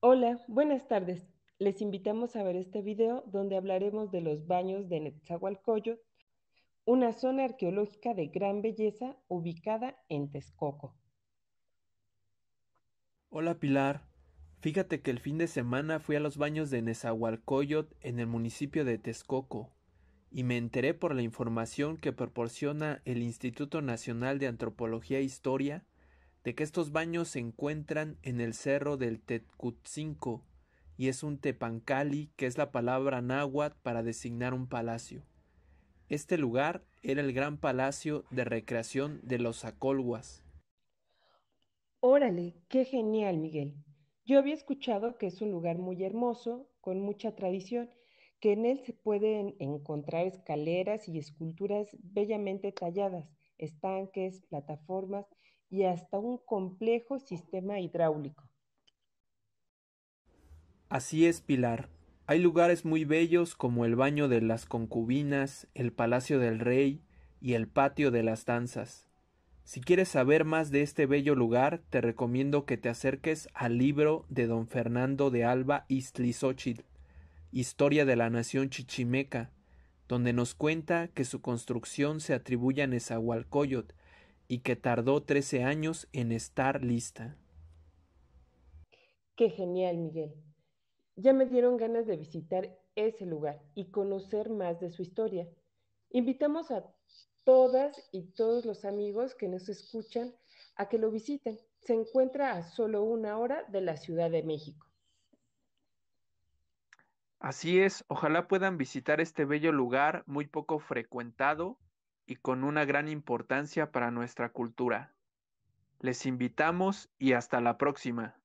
Hola, buenas tardes. Les invitamos a ver este video donde hablaremos de los baños de Netzahualcoyot, una zona arqueológica de gran belleza ubicada en Texcoco. Hola Pilar, fíjate que el fin de semana fui a los baños de Nezahualcóyotl en el municipio de Texcoco y me enteré por la información que proporciona el Instituto Nacional de Antropología e Historia que estos baños se encuentran en el cerro del Tetcutzinco, y es un tepancali que es la palabra náhuatl para designar un palacio. Este lugar era el gran palacio de recreación de los acolguas Órale, qué genial, Miguel. Yo había escuchado que es un lugar muy hermoso, con mucha tradición, que en él se pueden encontrar escaleras y esculturas bellamente talladas, estanques, plataformas y hasta un complejo sistema hidráulico. Así es, Pilar. Hay lugares muy bellos como el baño de las concubinas, el Palacio del Rey y el Patio de las Danzas. Si quieres saber más de este bello lugar, te recomiendo que te acerques al libro de don Fernando de Alba Istlizóchil, Historia de la Nación Chichimeca, donde nos cuenta que su construcción se atribuye a Nezahualcóyotl, y que tardó 13 años en estar lista. Qué genial, Miguel. Ya me dieron ganas de visitar ese lugar y conocer más de su historia. Invitamos a todas y todos los amigos que nos escuchan a que lo visiten. Se encuentra a solo una hora de la Ciudad de México. Así es, ojalá puedan visitar este bello lugar muy poco frecuentado y con una gran importancia para nuestra cultura. Les invitamos y hasta la próxima.